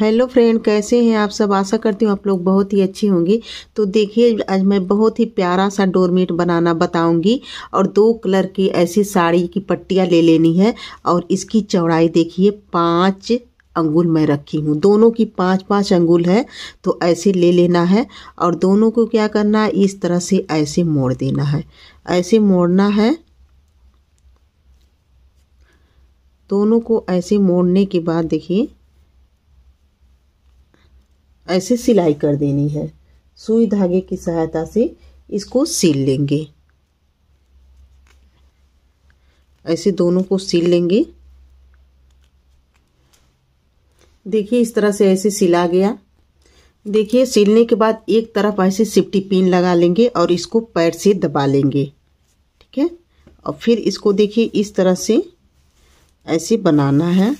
hello friend कैसे हैं आप सब आशा करती हूँ आप लोग बहुत ही अच्छी होंगी तो देखिए आज मैं बहुत ही प्यारा सा डोरमेट बनाना बताऊंगी और दो कलर की ऐसी साड़ी की पट्टियाँ ले लेनी है और इसकी चौड़ाई देखिए पाँच अंगुल मैं रखी हूँ दोनों की पाँच पाँच अंगुल है तो ऐसे ले लेना है और दोनों को क्या करना है इस तरह से ऐसे मोड़ देना है ऐसे मोड़ना है दोनों को ऐसे मोड़ने के बाद देखिए ऐसे सिलाई कर देनी है सुई धागे की सहायता से इसको सिल लेंगे ऐसे दोनों को सिल लेंगे देखिए इस तरह से ऐसे सिला गया देखिए सिलने के बाद एक तरफ ऐसे सिफ्टी पिन लगा लेंगे और इसको पैर से दबा लेंगे ठीक है और फिर इसको देखिए इस तरह से ऐसे बनाना है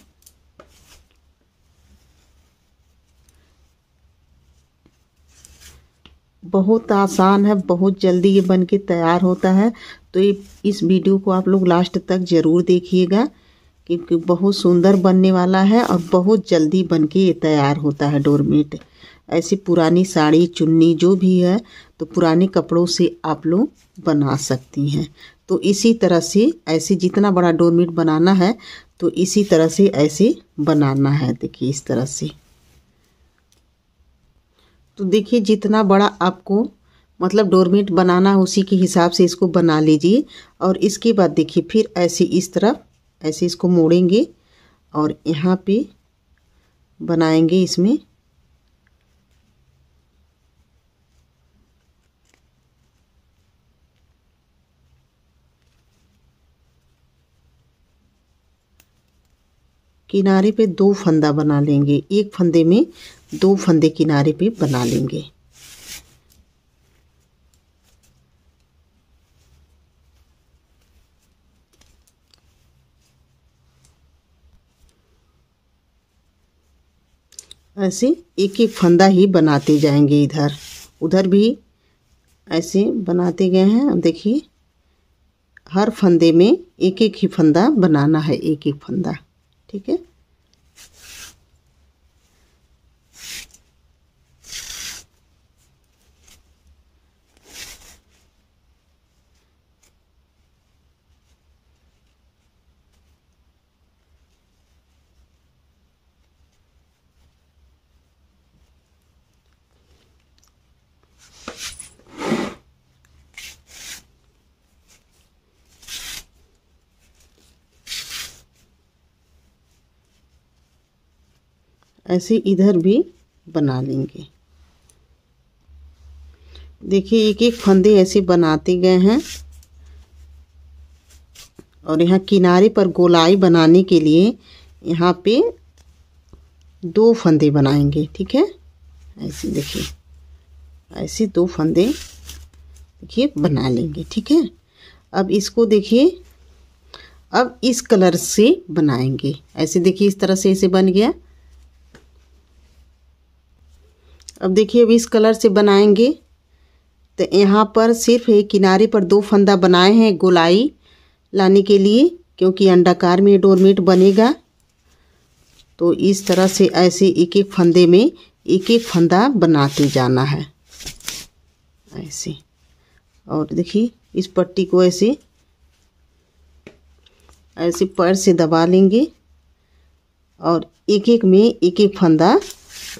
बहुत आसान है बहुत जल्दी ये बन के तैयार होता है तो ये इस वीडियो को आप लोग लास्ट तक ज़रूर देखिएगा क्योंकि बहुत सुंदर बनने वाला है और बहुत जल्दी बन के ये तैयार होता है डोरमेट ऐसी पुरानी साड़ी चुन्नी जो भी है तो पुराने कपड़ों से आप लोग बना सकती हैं तो इसी तरह से ऐसे जितना बड़ा डोरमेट बनाना है तो इसी तरह से ऐसे बनाना है देखिए इस तरह से तो देखिए जितना बड़ा आपको मतलब डोरमेट बनाना उसी के हिसाब से इसको बना लीजिए और इसके बाद देखिए फिर ऐसे इस तरफ ऐसे इसको मोड़ेंगे और यहाँ पे बनाएंगे इसमें किनारे पे दो फंदा बना लेंगे एक फंदे में दो फंदे किनारे पे बना लेंगे ऐसे एक एक फंदा ही बनाते जाएंगे इधर उधर भी ऐसे बनाते गए हैं अब देखिए हर फंदे में एक एक ही फंदा बनाना है एक एक फंदा ठीक है ऐसे इधर भी बना लेंगे देखिए एक एक फंदे ऐसे बनाते गए हैं और यहाँ किनारे पर गोलाई बनाने के लिए यहाँ पे दो फंदे बनाएंगे ठीक है ऐसे देखिए ऐसे दो फंदे देखिए बना लेंगे ठीक है अब इसको देखिए अब इस कलर से बनाएंगे ऐसे देखिए इस तरह से ऐसे बन गया अब देखिए अब इस कलर से बनाएंगे तो यहाँ पर सिर्फ एक किनारे पर दो फंदा बनाए हैं गोलाई लाने के लिए क्योंकि अंडाकार में डोरमेट बनेगा तो इस तरह से ऐसे एक एक फंदे में एक एक फंदा बनाते जाना है ऐसे और देखिए इस पट्टी को ऐसे ऐसे पैर से दबा लेंगे और एक एक में एक एक फंदा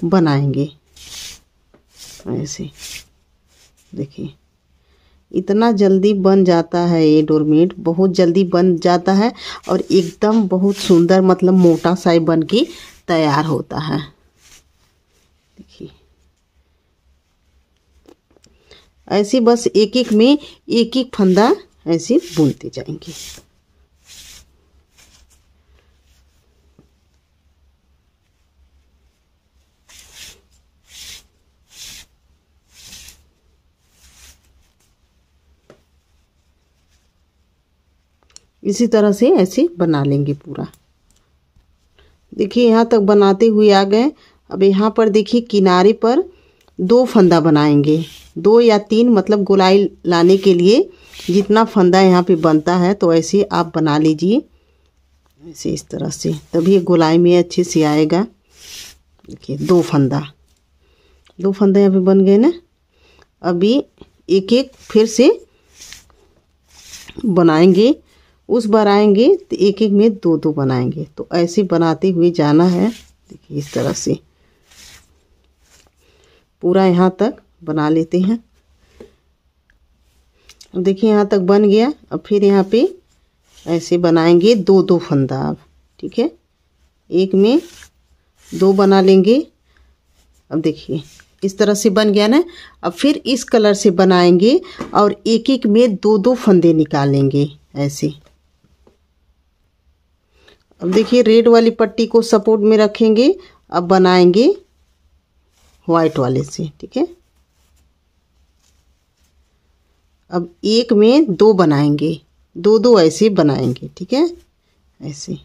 बनाएंगे ऐसे देखिए इतना जल्दी बन जाता है ये डोरमेट बहुत जल्दी बन जाता है और एकदम बहुत सुंदर मतलब मोटा सा बन के तैयार होता है देखिए ऐसे बस एक एक में एक एक फंदा ऐसे बुनते जाएंगे इसी तरह से ऐसे बना लेंगे पूरा देखिए यहाँ तक बनाते हुए आ गए अब यहाँ पर देखिए किनारे पर दो फंदा बनाएंगे दो या तीन मतलब गोलाई लाने के लिए जितना फंदा यहाँ पे बनता है तो ऐसे आप बना लीजिए ऐसे इस तरह से तभी गोलाई में अच्छे से आएगा देखिए दो फंदा दो फंदा यहाँ पे बन गए ना अभी एक एक फिर से बनाएंगे उस बार आएंगे तो एक एक में दो दो बनाएंगे तो ऐसे बनाते हुए जाना है देखिए इस तरह से पूरा यहाँ तक बना लेते हैं अब देखिए यहाँ तक बन गया अब फिर यहाँ पे ऐसे बनाएंगे दो दो फंदा अब ठीक है एक में दो बना लेंगे अब देखिए इस तरह से बन गया ना अब फिर इस कलर से बनाएंगे और एक एक में दो दो फंदे निकालेंगे ऐसे अब देखिए रेड वाली पट्टी को सपोर्ट में रखेंगे अब बनाएंगे वाइट वाले से ठीक है अब एक में दो बनाएंगे दो दो ऐसे बनाएंगे ठीक है ऐसे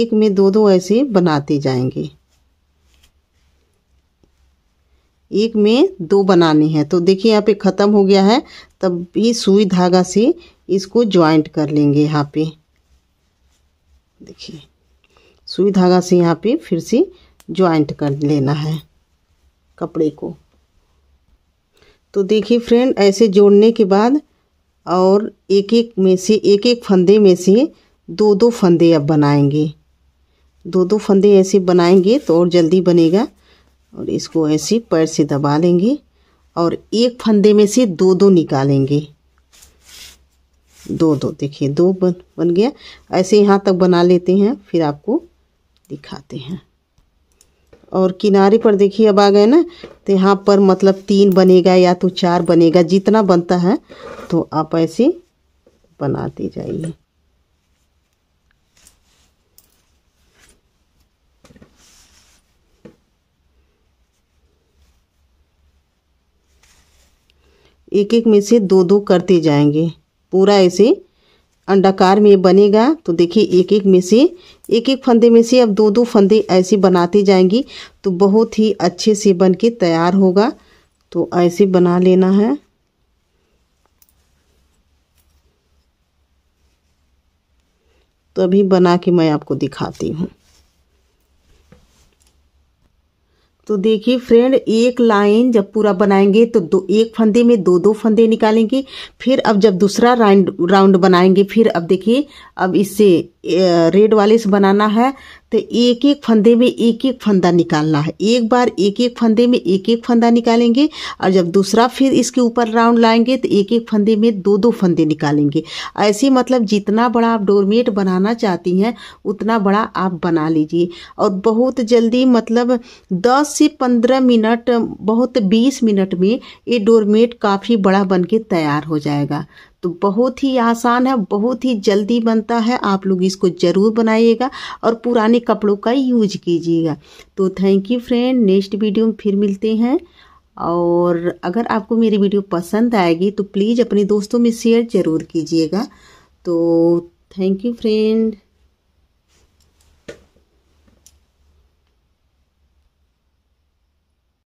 एक में दो दो ऐसे बनाते जाएंगे एक में दो बनाने हैं तो देखिए यहाँ पे ख़त्म हो गया है तब भी सुई धागा से इसको ज्वाइंट कर लेंगे यहाँ पे देखिए सुई धागा से यहाँ पे फिर से ज्वाइंट कर लेना है कपड़े को तो देखिए फ्रेंड ऐसे जोड़ने के बाद और एक एक में से एक एक फंदे में से दो दो फंदे अब बनाएंगे दो दो फंदे ऐसे बनाएंगे तो और जल्दी बनेगा और इसको ऐसे पैर से दबा लेंगे और एक फंदे में से दो दो निकालेंगे दो दो देखिए दो बन बन गया ऐसे यहाँ तक बना लेते हैं फिर आपको दिखाते हैं और किनारे पर देखिए अब आ गए ना तो यहाँ पर मतलब तीन बनेगा या तो चार बनेगा जितना बनता है तो आप ऐसे बनाते जाइए एक एक में से दो दो करते जाएंगे पूरा ऐसे अंडाकार में बनेगा तो देखिए एक एक में से एक एक फंदे में से अब दो दो फंदे ऐसे बनाते जाएंगी तो बहुत ही अच्छे से बन के तैयार होगा तो ऐसे बना लेना है तो अभी बना के मैं आपको दिखाती हूँ तो देखिए फ्रेंड एक लाइन जब पूरा बनाएंगे तो दो एक फंदे में दो दो फंदे निकालेंगे फिर अब जब दूसरा राउंड राउंड बनाएंगे फिर अब देखिए अब इससे रेड वाले से बनाना है तो एक एक फंदे में एक एक फंदा निकालना है एक बार एक एक फंदे में एक एक फंदा निकालेंगे और जब दूसरा फिर इसके ऊपर राउंड लाएंगे तो एक एक फंदे में दो दो फंदे निकालेंगे ऐसे मतलब जितना बड़ा आप डोरमेट बनाना चाहती हैं उतना बड़ा आप बना लीजिए और बहुत जल्दी मतलब दस से पंद्रह मिनट बहुत बीस मिनट में ये डोरमेट काफ़ी बड़ा बन के तैयार हो जाएगा तो बहुत ही आसान है बहुत ही जल्दी बनता है आप लोग इसको ज़रूर बनाइएगा और पुराने कपड़ों का यूज कीजिएगा तो thank you friend next video में फिर मिलते हैं और अगर आपको मेरी वीडियो पसंद आएगी तो प्लीज़ अपने दोस्तों में शेयर ज़रूर कीजिएगा तो थैंक यू फ्रेंड